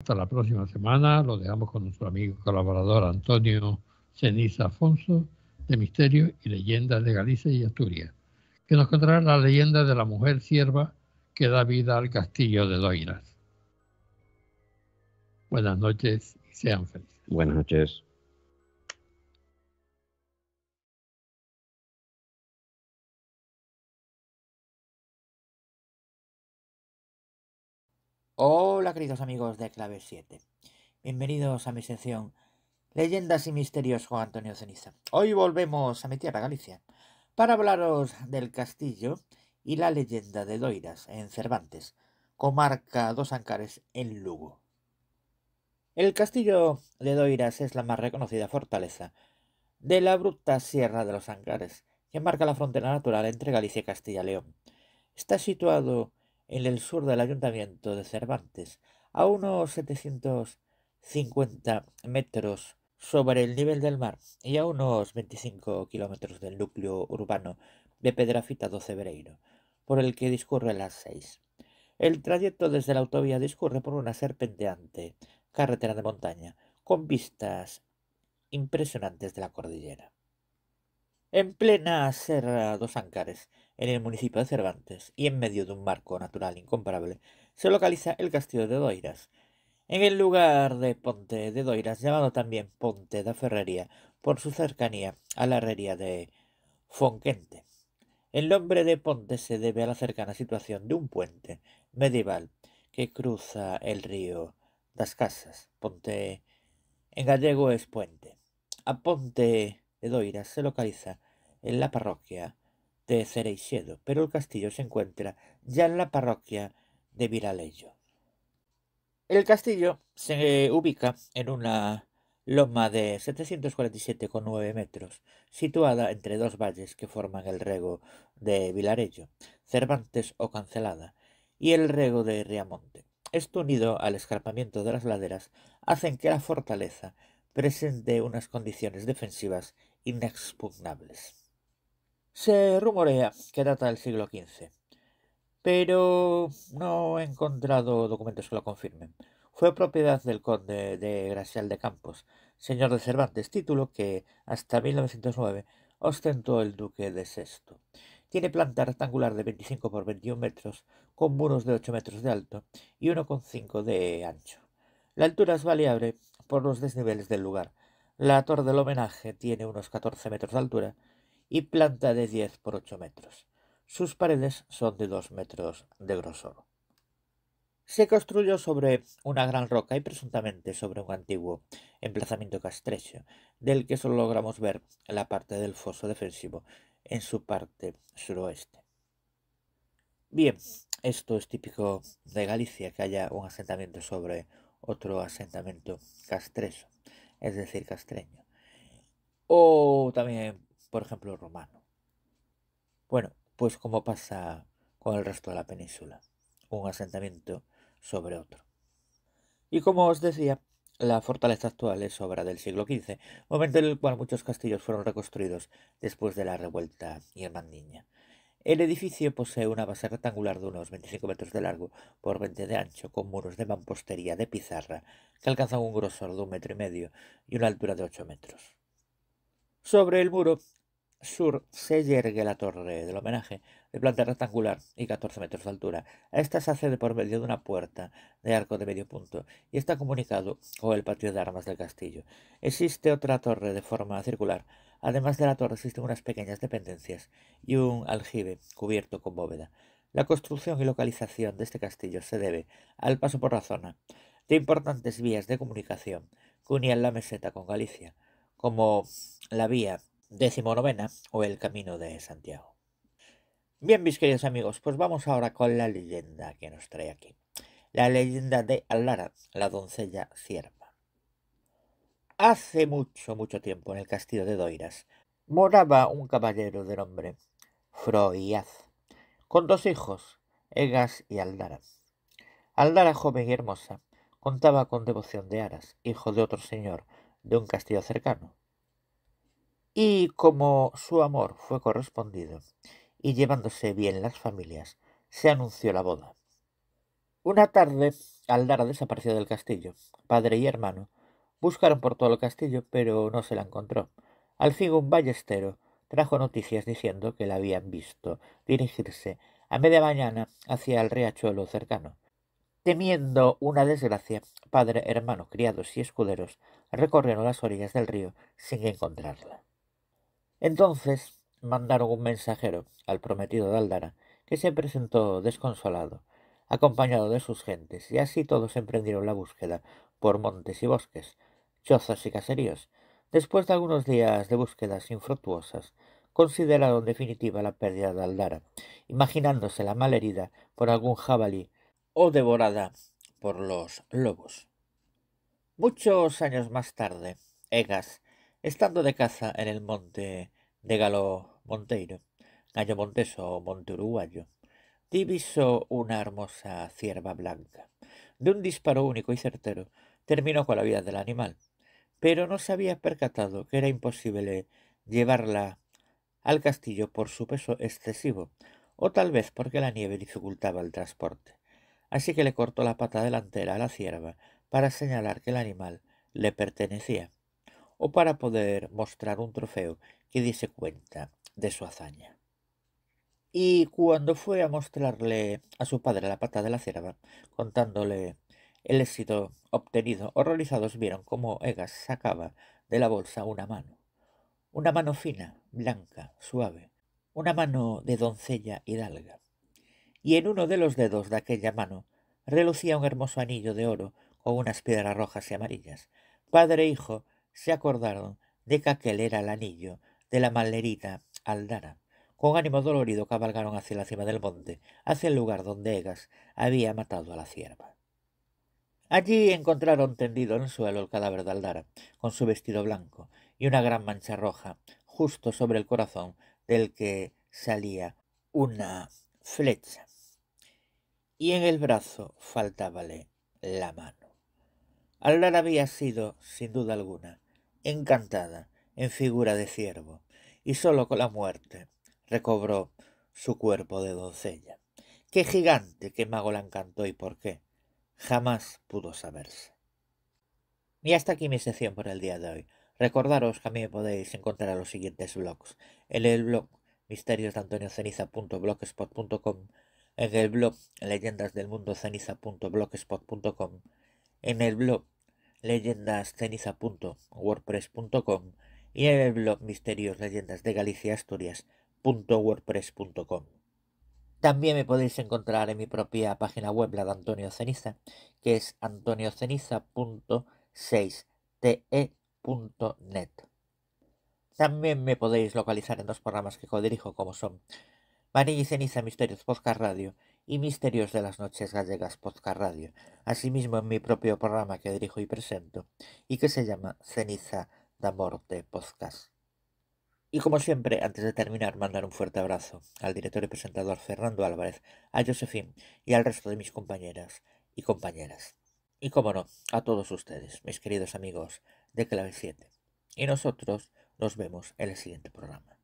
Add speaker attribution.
Speaker 1: Hasta la próxima semana lo dejamos con nuestro amigo y colaborador Antonio Ceniza Afonso de Misterio y Leyendas de Galicia y Asturias, que nos contará la leyenda de la mujer sierva que da vida al castillo de Doiras. Buenas noches y sean felices. Buenas noches. Hola queridos amigos de Clave 7. Bienvenidos a mi sección Leyendas y Misterios Juan Antonio Ceniza. Hoy volvemos a mi tierra, Galicia, para hablaros del castillo y la leyenda de Doiras en Cervantes, comarca dos Ancares en Lugo. El castillo de Doiras es la más reconocida fortaleza de la abrupta Sierra de los Ancares, que marca la frontera natural entre Galicia y Castilla y León. Está situado en el sur del ayuntamiento de Cervantes, a unos 750 metros sobre el nivel del mar y a unos 25 kilómetros del núcleo urbano de Pedrafita do Cebreiro, por el que discurre las seis. El trayecto desde la autovía discurre por una serpenteante carretera de montaña, con vistas impresionantes de la cordillera. En plena Serra dos Ancares, en el municipio de Cervantes y en medio de un marco natural incomparable, se localiza el castillo de Doiras. En el lugar de Ponte de Doiras, llamado también Ponte da Ferrería, por su cercanía a la herrería de Fonquente. El nombre de Ponte se debe a la cercana situación de un puente medieval que cruza el río das Casas. Ponte en gallego es puente. A Ponte de Doiras se localiza en la parroquia de Cereicedo, pero el castillo se encuentra ya en la parroquia de Viraleyo. El castillo se eh, ubica en una loma de 747,9 metros, situada entre dos valles que forman el rego de Vilarello, Cervantes o Cancelada, y el rego de Riamonte. Esto unido al escarpamiento de las laderas hacen que la fortaleza presente unas condiciones defensivas inexpugnables se rumorea que data del siglo XV, pero no he encontrado documentos que lo confirmen. Fue propiedad del conde de Gracial de Campos, señor de Cervantes, título que hasta 1909 ostentó el duque de Sesto. Tiene planta rectangular de 25 por 21 metros, con muros de 8 metros de alto y 1,5 de ancho. La altura es variable por los desniveles del lugar. La torre del homenaje tiene unos 14 metros de altura y planta de 10 por 8 metros. Sus paredes son de 2 metros de grosor. Se construyó sobre una gran roca y presuntamente sobre un antiguo emplazamiento castrecho, del que solo logramos ver la parte del foso defensivo en su parte suroeste. Bien, esto es típico de Galicia, que haya un asentamiento sobre otro asentamiento castreso, es decir, castreño. O también por ejemplo, romano. Bueno, pues como pasa con el resto de la península, un asentamiento sobre otro. Y como os decía, la fortaleza actual es obra del siglo XV, momento en el cual muchos castillos fueron reconstruidos después de la revuelta irmandiña. El edificio posee una base rectangular de unos 25 metros de largo por 20 de ancho, con muros de mampostería de pizarra que alcanzan un grosor de un metro y medio y una altura de 8 metros. Sobre el muro sur se yergue la torre del homenaje, de planta rectangular y 14 metros de altura. Esta se accede por medio de una puerta de arco de medio punto y está comunicado con el patio de armas del castillo. Existe otra torre de forma circular. Además de la torre existen unas pequeñas dependencias y un aljibe cubierto con bóveda. La construcción y localización de este castillo se debe al paso por la zona de importantes vías de comunicación que unían la meseta con Galicia, como la vía decimonovena o el Camino de Santiago. Bien, mis queridos amigos, pues vamos ahora con la leyenda que nos trae aquí. La leyenda de Aldara, la doncella cierva. Hace mucho, mucho tiempo en el castillo de Doiras moraba un caballero de nombre Froiaz, con dos hijos, Egas y Aldara. Aldara, joven y hermosa, contaba con devoción de Aras, hijo de otro señor de un castillo cercano, y como su amor fue correspondido y llevándose bien las familias, se anunció la boda. Una tarde, Aldara desapareció del castillo. Padre y hermano buscaron por todo el castillo, pero no se la encontró. Al fin un ballestero trajo noticias diciendo que la habían visto dirigirse a media mañana hacia el riachuelo cercano. Temiendo una desgracia, padre, hermano, criados y escuderos recorrieron las orillas del río sin encontrarla. Entonces mandaron un mensajero al prometido de que se presentó desconsolado, acompañado de sus gentes, y así todos emprendieron la búsqueda por montes y bosques, chozas y caseríos. Después de algunos días de búsquedas infructuosas, consideraron definitiva la pérdida de Aldara, imaginándose la malherida por algún jabalí o devorada por los lobos. Muchos años más tarde, Egas estando de caza en el monte de Galo Monteiro, gallo monteso o monte uruguayo, divisó una hermosa cierva blanca. De un disparo único y certero, terminó con la vida del animal, pero no se había percatado que era imposible llevarla al castillo por su peso excesivo, o tal vez porque la nieve dificultaba el transporte. Así que le cortó la pata delantera a la cierva para señalar que el animal le pertenecía o para poder mostrar un trofeo que diese cuenta de su hazaña. Y cuando fue a mostrarle a su padre la pata de la cierva, contándole el éxito obtenido, horrorizados vieron cómo Egas sacaba de la bolsa una mano. Una mano fina, blanca, suave. Una mano de doncella hidalga. Y en uno de los dedos de aquella mano relucía un hermoso anillo de oro con unas piedras rojas y amarillas. Padre e hijo se acordaron de que aquel era el anillo de la malerita Aldara. Con ánimo dolorido cabalgaron hacia la cima del monte, hacia el lugar donde Egas había matado a la cierva. Allí encontraron tendido en el suelo el cadáver de Aldara, con su vestido blanco y una gran mancha roja, justo sobre el corazón del que salía una flecha. Y en el brazo faltábale la mano. Aldara había sido, sin duda alguna, encantada, en figura de ciervo, y sólo con la muerte recobró su cuerpo de doncella. ¿Qué gigante, qué mago la encantó y por qué? Jamás pudo saberse. Y hasta aquí mi sección por el día de hoy. Recordaros que a me podéis encontrar a los siguientes blogs. En el blog misteriosdeantonioceniza.blogspot.com En el blog leyendasdelmundoceniza.blogspot.com En el blog leyendasceniza.wordpress.com y en el blog misterios leyendas de Galicia Asturias También me podéis encontrar en mi propia página web, la de Antonio Ceniza, que es antonioceniza.6te.net. También me podéis localizar en dos programas que codirijo, como son Manilla y Ceniza Misterios Podcast Radio y misterios de las noches gallegas Podcast Radio, asimismo en mi propio programa que dirijo y presento, y que se llama Ceniza de Amor de Podcast. Y como siempre, antes de terminar, mandar un fuerte abrazo al director y presentador Fernando Álvarez, a Josefín y al resto de mis compañeras y compañeras. Y como no, a todos ustedes, mis queridos amigos de Clave 7. Y nosotros nos vemos en el siguiente programa.